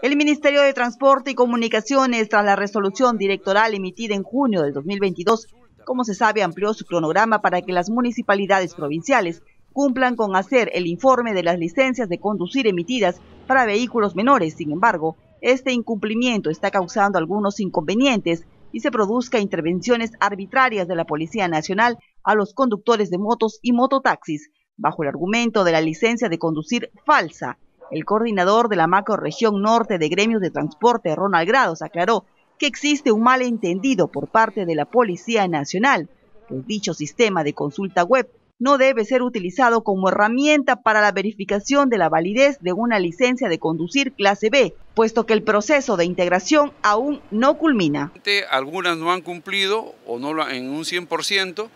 El Ministerio de Transporte y Comunicaciones, tras la resolución directoral emitida en junio del 2022, como se sabe, amplió su cronograma para que las municipalidades provinciales cumplan con hacer el informe de las licencias de conducir emitidas para vehículos menores. Sin embargo, este incumplimiento está causando algunos inconvenientes y se produzca intervenciones arbitrarias de la Policía Nacional a los conductores de motos y mototaxis, bajo el argumento de la licencia de conducir falsa el coordinador de la macroregión norte de gremios de transporte, Ronald Grados, aclaró que existe un malentendido por parte de la Policía Nacional, pues dicho sistema de consulta web no debe ser utilizado como herramienta para la verificación de la validez de una licencia de conducir clase B, puesto que el proceso de integración aún no culmina. Algunas no han cumplido o no en un 100%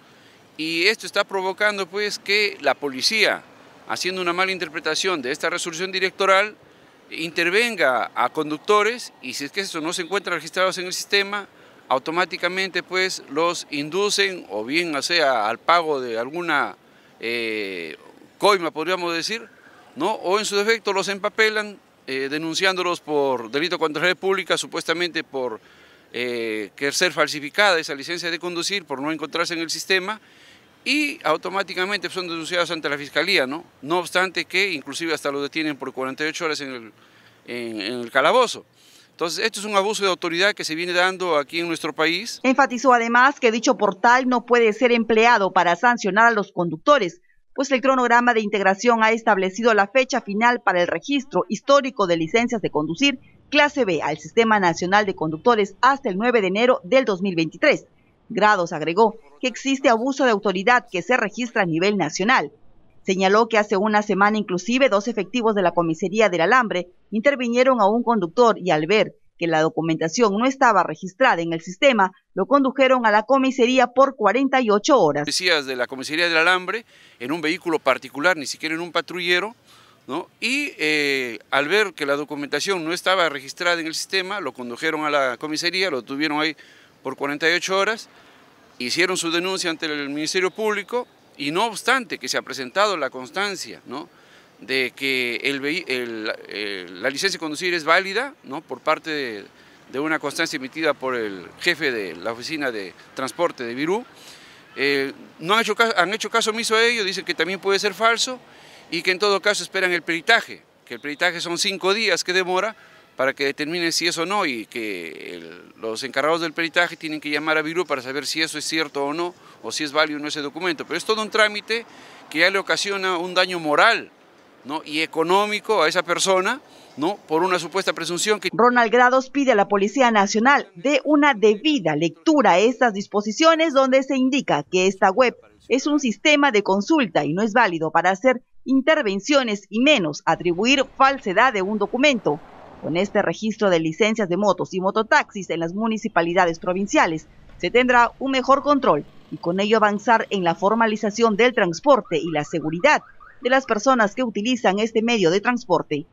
y esto está provocando pues que la policía haciendo una mala interpretación de esta resolución directoral, intervenga a conductores y si es que eso no se encuentra registrados en el sistema, automáticamente pues los inducen o bien sea al pago de alguna eh, coima podríamos decir, ¿no? o en su defecto los empapelan eh, denunciándolos por delito contra la República, supuestamente por eh, querer ser falsificada esa licencia de conducir, por no encontrarse en el sistema y automáticamente son denunciados ante la fiscalía, ¿no? No obstante que inclusive hasta lo detienen por 48 horas en el, en, en el calabozo. Entonces, esto es un abuso de autoridad que se viene dando aquí en nuestro país. Enfatizó además que dicho portal no puede ser empleado para sancionar a los conductores, pues el cronograma de integración ha establecido la fecha final para el registro histórico de licencias de conducir clase B al Sistema Nacional de Conductores hasta el 9 de enero del 2023 grados, agregó, que existe abuso de autoridad que se registra a nivel nacional. Señaló que hace una semana inclusive dos efectivos de la comisaría del Alambre intervinieron a un conductor y al ver que la documentación no estaba registrada en el sistema, lo condujeron a la comisaría por 48 horas. Decías de la comisaría del Alambre en un vehículo particular, ni siquiera en un patrullero, ¿no? y eh, al ver que la documentación no estaba registrada en el sistema, lo condujeron a la comisaría, lo tuvieron ahí por 48 horas, hicieron su denuncia ante el Ministerio Público y no obstante que se ha presentado la constancia ¿no? de que el, la licencia de conducir es válida ¿no? por parte de, una constancia emitida por el jefe de la oficina de transporte de Virú, eh, no han hecho, han hecho caso omiso a ello, dicen que también puede ser falso y que en todo caso esperan el peritaje, que el peritaje son cinco días que demora para que determine si es o no y que los encargados del peritaje tienen que llamar a Virú para saber si eso es cierto o no, o si es válido o no ese documento. Pero es todo un trámite que ya le ocasiona un daño moral ¿no? y económico a esa persona ¿no? por una supuesta presunción. Que... Ronald Grados pide a la Policía Nacional de una debida lectura a estas disposiciones donde se indica que esta web es un sistema de consulta y no es válido para hacer intervenciones y menos atribuir falsedad de un documento con este registro de licencias de motos y mototaxis en las municipalidades provinciales, se tendrá un mejor control y con ello avanzar en la formalización del transporte y la seguridad de las personas que utilizan este medio de transporte.